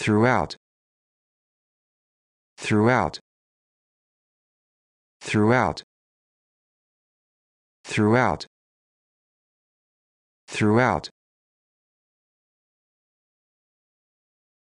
throughout throughout throughout throughout throughout